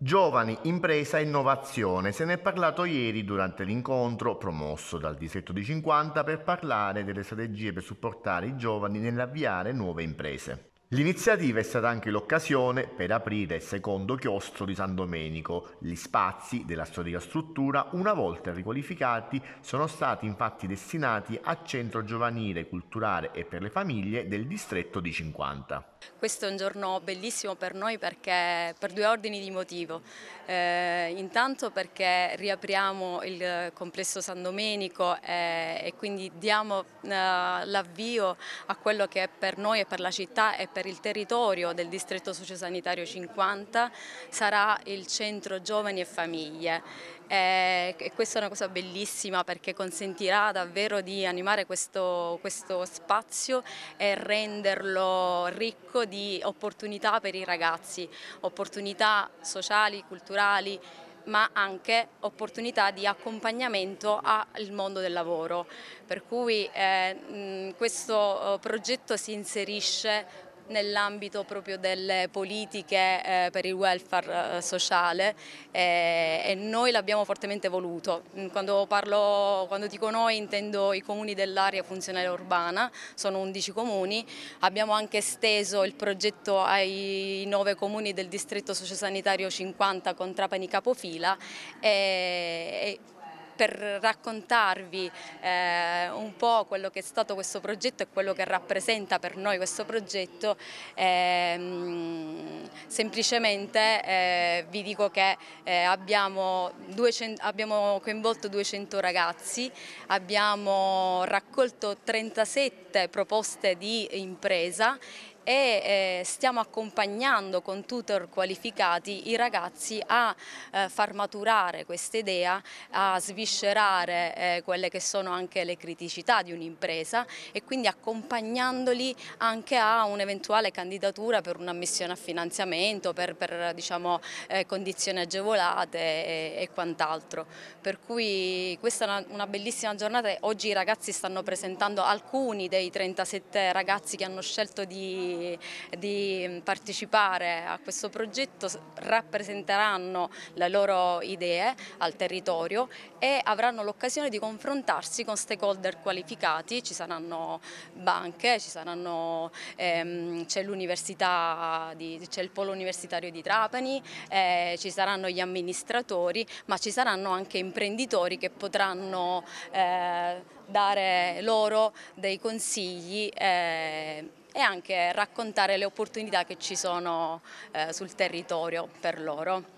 Giovani, impresa e innovazione. Se ne è parlato ieri durante l'incontro promosso dal distretto di 50 per parlare delle strategie per supportare i giovani nell'avviare nuove imprese. L'iniziativa è stata anche l'occasione per aprire il secondo chiostro di San Domenico. Gli spazi della storica struttura, una volta riqualificati, sono stati infatti destinati a centro giovanile, culturale e per le famiglie del distretto di 50. Questo è un giorno bellissimo per noi perché, per due ordini di motivo. Eh, intanto perché riapriamo il complesso San Domenico e, eh, e quindi diamo eh, l'avvio a quello che è per noi e per la città e per per il territorio del distretto sociosanitario 50 sarà il centro giovani e famiglie eh, e questa è una cosa bellissima perché consentirà davvero di animare questo, questo spazio e renderlo ricco di opportunità per i ragazzi, opportunità sociali, culturali, ma anche opportunità di accompagnamento al mondo del lavoro. Per cui eh, questo oh, progetto si inserisce nell'ambito proprio delle politiche eh, per il welfare eh, sociale eh, e noi l'abbiamo fortemente voluto. Mm, quando, parlo, quando dico noi intendo i comuni dell'area funzionale urbana, sono 11 comuni, abbiamo anche esteso il progetto ai 9 comuni del distretto sociosanitario 50 con Trapani Capofila e per raccontarvi eh, un po' quello che è stato questo progetto e quello che rappresenta per noi questo progetto, ehm, semplicemente eh, vi dico che eh, abbiamo, 200, abbiamo coinvolto 200 ragazzi, abbiamo raccolto 37 molte proposte di impresa e eh, stiamo accompagnando con tutor qualificati i ragazzi a eh, far maturare questa idea, a sviscerare eh, quelle che sono anche le criticità di un'impresa e quindi accompagnandoli anche a un'eventuale candidatura per un'ammissione a finanziamento, per, per diciamo, eh, condizioni agevolate e, e quant'altro. Per cui questa è una, una bellissima giornata oggi i ragazzi stanno presentando alcuni dei dei 37 ragazzi che hanno scelto di, di mm, partecipare a questo progetto rappresenteranno le loro idee al territorio e avranno l'occasione di confrontarsi con stakeholder qualificati, ci saranno banche, ci saranno, ehm, c'è l'università, c'è il polo universitario di Trapani, eh, ci saranno gli amministratori, ma ci saranno anche imprenditori che potranno eh, dare loro dei consigli eh, e, anche raccontare le opportunità che ci sono eh, sul territorio per loro.